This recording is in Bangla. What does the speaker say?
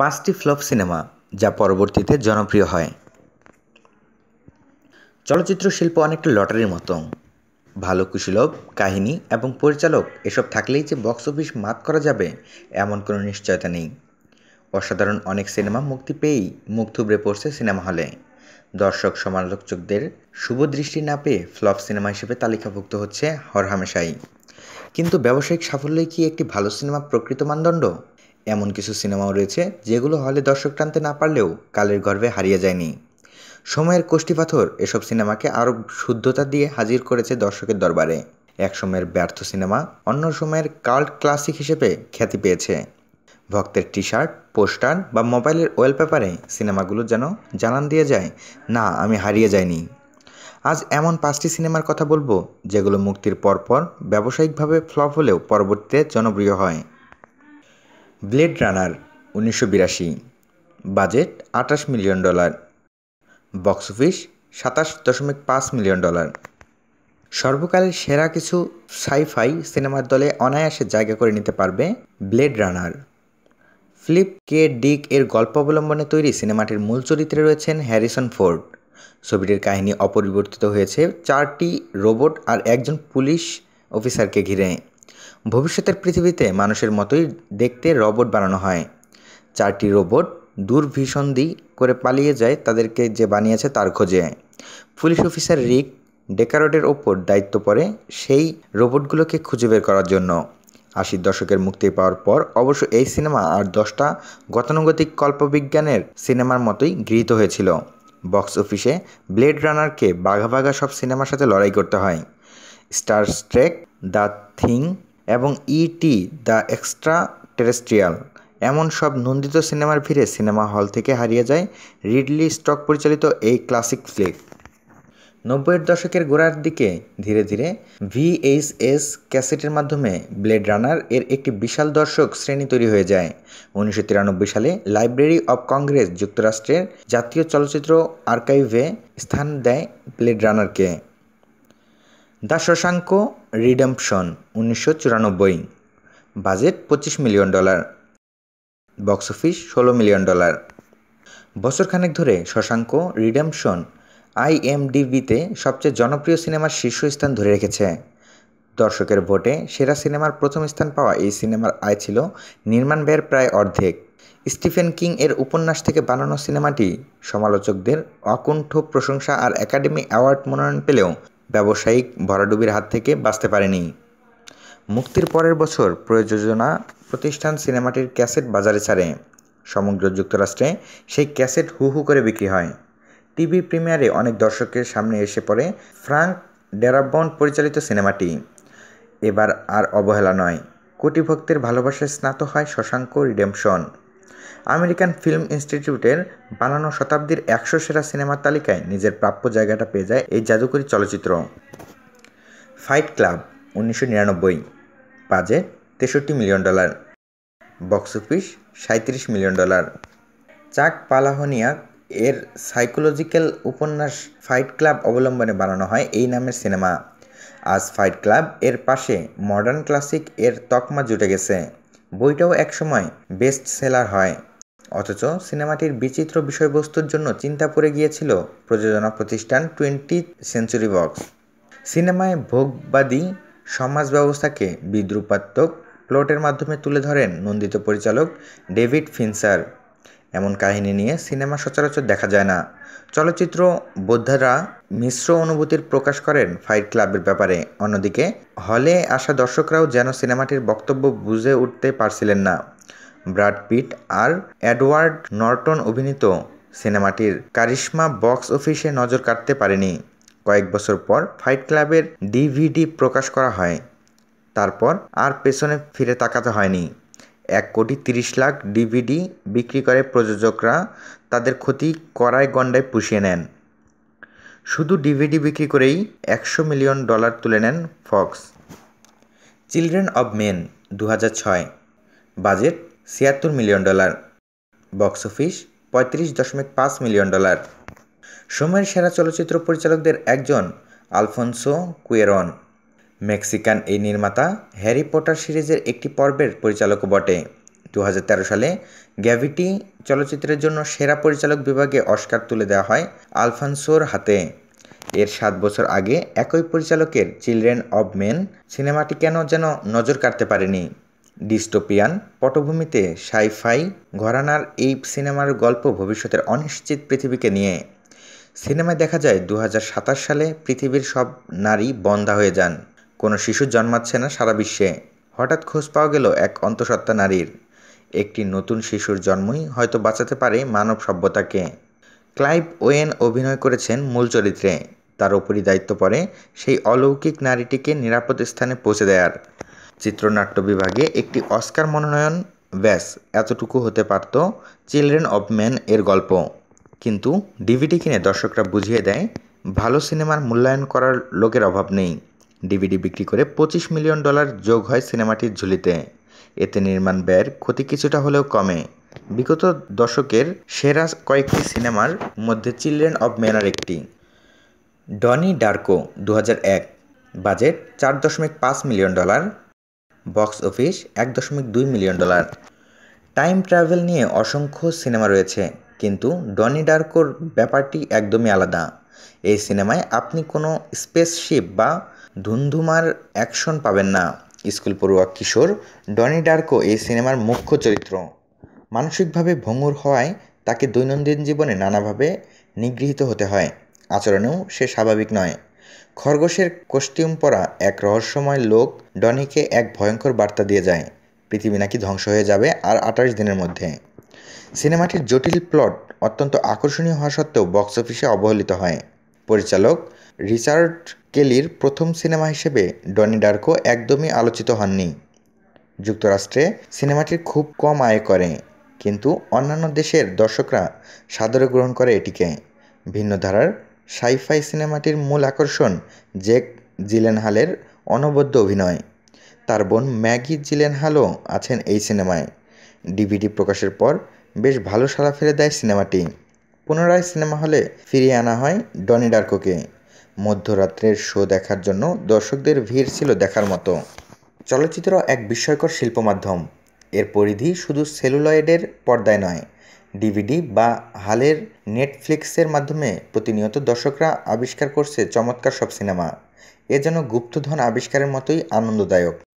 পাঁচটি ফ্লপ সিনেমা যা পরবর্তীতে জনপ্রিয় হয় চলচ্চিত্র শিল্প অনেকটা লটারির মতো ভালো কুশীলভ কাহিনী এবং পরিচালক এসব থাকলেই যে বক্স অফিস মাত করা যাবে এমন কোনো নিশ্চয়তা নেই অসাধারণ অনেক সিনেমা মুক্তি পেয়েই মুখ থুবড়ে পড়ছে সিনেমা হলে দর্শক সমালোচকদের শুভ দৃষ্টি না পেয়ে ফ্লপ সিনেমা হিসেবে তালিকাভুক্ত হচ্ছে হরহামেশাই কিন্তু ব্যবসায়িক সাফল্যই কি একটি ভালো সিনেমা প্রকৃত মানদণ্ড এমন কিছু সিনেমাও রয়েছে যেগুলো হলে দর্শক টানতে না পারলেও কালের গর্ভে হারিয়ে যায়নি সময়ের কোষ্ঠীপাথর এসব সিনেমাকে আরও শুদ্ধতা দিয়ে হাজির করেছে দর্শকের দরবারে এক সময়ের ব্যর্থ সিনেমা অন্য সময়ের কাল্ট ক্লাসিক হিসেবে খ্যাতি পেয়েছে ভক্তের টি শার্ট পোস্টার বা মোবাইলের পেপারে সিনেমাগুলো যেন জানান দিয়ে যায় না আমি হারিয়ে যাইনি আজ এমন পাঁচটি সিনেমার কথা বলবো যেগুলো মুক্তির পরপর ব্যবসায়িকভাবে ফ্লপ হলেও পরবর্তীতে জনপ্রিয় হয় ব্লেড রানার উনিশশো বিরাশি বাজেট আঠাশ মিলিয়ন ডলার বক্স অফিস সাতাশ দশমিক পাঁচ মিলিয়ন ডলার সর্বকালের সেরা কিছু সাইফাই সিনেমার দলে অনায়াসে জায়গা করে নিতে পারবে ব্লেড রানার ফ্লিপ কে ডিক এর গল্প অবলম্বনে তৈরি সিনেমাটির মূল চরিত্রে রয়েছেন হ্যারিসন ফোর্ড ছবিটির কাহিনী অপরিবর্তিত হয়েছে চারটি রোবট আর একজন পুলিশ অফিসারকে ঘিরে ভবিষ্যতের পৃথিবীতে মানুষের মতোই দেখতে রোবট বানানো হয় চারটি রোবট দুর্ভিসন্ধি করে পালিয়ে যায় তাদেরকে যে বানিয়েছে তার খোঁজে পুলিশ অফিসার রিক ডেকারোডের ওপর দায়িত্ব পড়ে সেই রোবটগুলোকে খুঁজে বের করার জন্য আশির দশকের মুক্তি পাওয়ার পর অবশ্য এই সিনেমা আর দশটা গতানুগতিক কল্পবিজ্ঞানের সিনেমার মতোই গৃহীত হয়েছিল বক্স অফিসে ব্লেড রানারকে বাঘা বাঘা সব সিনেমার সাথে লড়াই করতে হয় স্টার স্ট্রেক দ্য থিং এবং ইটি দ্য এক্সট্রা টেরেস্ট্রিয়াল এমন সব নন্দিত সিনেমার ভিড়ে সিনেমা হল থেকে হারিয়ে যায় রিডলি স্টক পরিচালিত এই ক্লাসিক ফ্লিক নব্বইয়ের দশকের গোড়ার দিকে ধীরে ধীরে ভিএইচএস ক্যাসেটের মাধ্যমে ব্লেড রানার এর একটি বিশাল দর্শক শ্রেণী তৈরি হয়ে যায় উনিশশো তিরানব্বই সালে লাইব্রেরি অব কংগ্রেস যুক্তরাষ্ট্রের জাতীয় চলচ্চিত্র আর্কাইভে স্থান দেয় ব্লেড রানারকে দ্য শশাঙ্ক রিডেম্পশন উনিশশো চুরানব্বই বাজেট পঁচিশ মিলিয়ন ডলার বক্স অফিস ষোলো মিলিয়ন ডলার বছরখানেক ধরে শশাঙ্ক রিডেম্পশন আইএমডিবিতে সবচেয়ে জনপ্রিয় সিনেমার শীর্ষস্থান ধরে রেখেছে দর্শকের ভোটে সেরা সিনেমার প্রথম স্থান পাওয়া এই সিনেমার আয় ছিল নির্মাণ ব্যয়ের প্রায় অর্ধেক স্টিফেন কিং এর উপন্যাস থেকে বানানো সিনেমাটি সমালোচকদের অকুণ্ঠ প্রশংসা আর একাডেমি অ্যাওয়ার্ড মনোনয়ন পেলেও ব্যবসায়িক ভরাডুবির হাত থেকে বাঁচতে পারেনি মুক্তির পরের বছর প্রযোজনা প্রতিষ্ঠান সিনেমাটির ক্যাসেট বাজারে ছাড়ে সমগ্র যুক্তরাষ্ট্রে সেই ক্যাসেট হু হু করে বিক্রি হয় টিভি প্রিমিয়ারে অনেক দর্শকের সামনে এসে পড়ে ফ্রাঙ্ক ডেরাবন পরিচালিত সিনেমাটি এবার আর অবহেলা নয় কোটিভক্তের ভালোবাসায় স্নাত হয় শশাঙ্ক রিডেমশন আমেরিকান ফিল্ম ইনস্টিটিউটের বানানো শতাব্দীর একশো সেরা সিনেমার তালিকায় নিজের প্রাপ্য জায়গাটা পেয়ে যায় এই জাদুকরী চলচ্চিত্র ফাইট ক্লাব উনিশশো নিরানব্বই বাজেট তেষট্টি মিলিয়ন ডলার বক্স অফিস সাঁত্রিশ মিলিয়ন ডলার চাক পালাহনিয়া এর সাইকোলজিক্যাল উপন্যাস ফাইট ক্লাব অবলম্বনে বানানো হয় এই নামের সিনেমা আজ ফাইট ক্লাব এর পাশে মডার্ন ক্লাসিক এর তকমা জুটে গেছে বইটাও একসময় বেস্ট সেলার হয় অথচ সিনেমাটির বিচিত্র বিষয়বস্তুর জন্য চিন্তা পড়ে গিয়েছিল প্রযোজনা প্রতিষ্ঠান টোয়েন্টি সেঞ্চুরি বক্স সিনেমায় ভোগবাদী সমাজ ব্যবস্থাকে বিদ্রুপাত্মক প্লটের মাধ্যমে তুলে ধরেন নন্দিত পরিচালক ডেভিড ফিনসার এমন কাহিনী নিয়ে সিনেমা সচরাচর দেখা যায় না চলচ্চিত্র বোদ্ধারা মিশ্র অনুভূতির প্রকাশ করেন ফাইট ক্লাবের ব্যাপারে অন্যদিকে হলে আসা দর্শকরাও যেন সিনেমাটির বক্তব্য বুঝে উঠতে পারছিলেন না ব্রাড পিট আর এডওয়ার্ড নর্টন অভিনীত সিনেমাটির কারিশ্মা বক্স অফিসে নজর কাটতে পারেনি কয়েক বছর পর ফাইট ক্লাবের ডিভিডি প্রকাশ করা হয় তারপর আর পেছনে ফিরে তাকাতে হয়নি এক কোটি তিরিশ লাখ ডিভিডি বিক্রি করে প্রযোজকরা তাদের ক্ষতি করায় গণ্ডায় পুষিয়ে নেন শুধু ডিভিডি বিক্রি করেই একশো মিলিয়ন ডলার তুলে নেন ফক্স চিলড্রেন অব মেন দু বাজেট ছিয়াত্তর মিলিয়ন ডলার বক্স অফিস পঁয়ত্রিশ দশমিক পাঁচ মিলিয়ন ডলার সময়ের সেরা চলচ্চিত্র পরিচালকদের একজন আলফোনসো কুয়েরন মেক্সিকান এই নির্মাতা হ্যারি পটার সিরিজের একটি পর্বের পরিচালকও বটে দু সালে গ্যাভিটি চলচ্চিত্রের জন্য সেরা পরিচালক বিভাগে অস্কার তুলে দেওয়া হয় আলফানসোর হাতে এর সাত বছর আগে একই পরিচালকের চিলড্রেন অব মেন সিনেমাটি কেন যেন নজর কাটতে পারেনি ডিস্টোপিয়ান পটভূমিতে সাইফাই ঘরানার এই সিনেমার গল্প ভবিষ্যতের অনিশ্চিত পৃথিবীকে নিয়ে সিনেমায় দেখা যায় দু সালে পৃথিবীর সব নারী বন্ধা হয়ে যান কোনো শিশু জন্মাচ্ছে না সারা বিশ্বে হঠাৎ খোঁজ পাওয়া গেল এক অন্তঃসত্ত্বা নারীর একটি নতুন শিশুর জন্মই হয়তো বাঁচাতে পারে মানব সভ্যতাকে ক্লাইভ ওয়েন অভিনয় করেছেন মূল চরিত্রে তার ওপরই দায়িত্ব পড়ে সেই অলৌকিক নারীটিকে নিরাপদ স্থানে পৌঁছে দেওয়ার চিত্রনাট্য বিভাগে একটি অস্কার মনোনয়ন ব্যাস এতটুকু হতে পারত চিলড্রেন অব ম্যান এর গল্প কিন্তু ডিভিডি কিনে দর্শকরা বুঝিয়ে দেয় ভালো সিনেমার মূল্যায়ন করার লোকের অভাব নেই ডিভিডি বিক্রি করে পঁচিশ মিলিয়ন ডলার যোগ হয় সিনেমাটির ঝুলিতে এতে নির্মাণ ব্যয়ের ক্ষতি কিছুটা হলেও কমে বিগত দশকের সেরা কয়েকটি সিনেমার মধ্যে চিলড্রেন অব মেনার একটি ডনি ডার্কো দু বাজেট চার দশমিক পাঁচ মিলিয়ন ডলার বক্স অফিস এক দশমিক দুই মিলিয়ন ডলার টাইম ট্রাভেল নিয়ে অসংখ্য সিনেমা রয়েছে কিন্তু ডনি ডার্কোর ব্যাপারটি একদমই আলাদা এই সিনেমায় আপনি কোনো স্পেসশিপ বা ধুন্ধুমার অ্যাকশন পাবেন না স্কুল পড়ুয়া কিশোর ডনি ডার্কো এই সিনেমার মুখ্য চরিত্র মানসিকভাবে ভঙ্গুর হওয়ায় তাকে দৈনন্দিন জীবনে নানাভাবে নিগৃহীত হতে হয় আচরণেও সে স্বাভাবিক নয় খরগোশের কস্টিউম পরা এক রহস্যময় লোক ডনিকে এক ভয়ঙ্কর বার্তা দিয়ে যায় পৃথিবী নাকি ধ্বংস হয়ে যাবে আর আঠাশ দিনের মধ্যে সিনেমাটির জটিল প্লট অত্যন্ত আকর্ষণীয় হওয়া সত্ত্বেও বক্স অফিসে অবহেলিত হয় পরিচালক রিচার্ড কেলির প্রথম সিনেমা হিসেবে ডনি ডার্কো একদমই আলোচিত হননি যুক্তরাষ্ট্রে সিনেমাটি খুব কম আয় করে কিন্তু অন্যান্য দেশের দর্শকরা সাদরে গ্রহণ করে এটিকে ভিন্ন ধারার সাইফাই সিনেমাটির মূল আকর্ষণ জেক জিলেনহালের অনবদ্য অভিনয় তার বোন ম্যাগি জিলেনহালও আছেন এই সিনেমায় ডিভিডি প্রকাশের পর বেশ ভালো সাড়া ফেলে দেয় সিনেমাটি পুনরায় সিনেমা হলে ফিরিয়ে আনা হয় ডনি ডার্কোকে মধ্যরাত্রের শো দেখার জন্য দর্শকদের ভিড় ছিল দেখার মতো চলচ্চিত্র এক বিস্ময়কর শিল্প মাধ্যম এর পরিধি শুধু সেলুলয়েডের পর্দায় নয় ডিভিডি বা হালের নেটফ্লিক্সের মাধ্যমে প্রতিনিয়ত দর্শকরা আবিষ্কার করছে চমৎকার সব সিনেমা এ যেন গুপ্তধন আবিষ্কারের মতোই আনন্দদায়ক